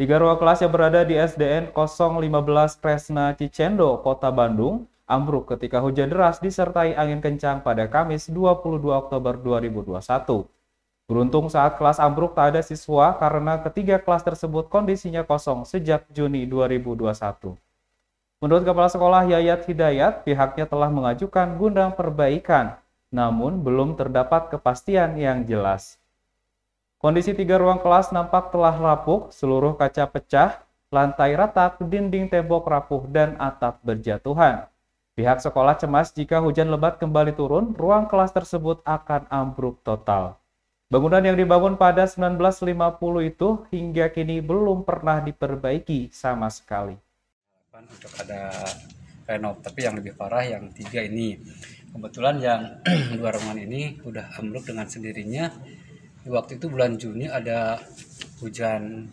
Tiga ruang kelas yang berada di SDN 015 Kresna Cicendo, Kota Bandung, ambruk ketika hujan deras disertai angin kencang pada Kamis 22 Oktober 2021. Beruntung saat kelas ambruk tak ada siswa karena ketiga kelas tersebut kondisinya kosong sejak Juni 2021. Menurut Kepala Sekolah Yayat Hidayat, pihaknya telah mengajukan gundang perbaikan, namun belum terdapat kepastian yang jelas. Kondisi tiga ruang kelas nampak telah rapuh, seluruh kaca pecah, lantai retak, dinding tembok rapuh, dan atap berjatuhan. Pihak sekolah cemas jika hujan lebat kembali turun, ruang kelas tersebut akan ambruk total. Bangunan yang dibangun pada 1950 itu hingga kini belum pernah diperbaiki sama sekali. Untuk ada renov, tapi yang lebih parah yang tiga ini. Kebetulan yang dua ruangan ini sudah ambruk dengan sendirinya di waktu itu bulan Juni ada hujan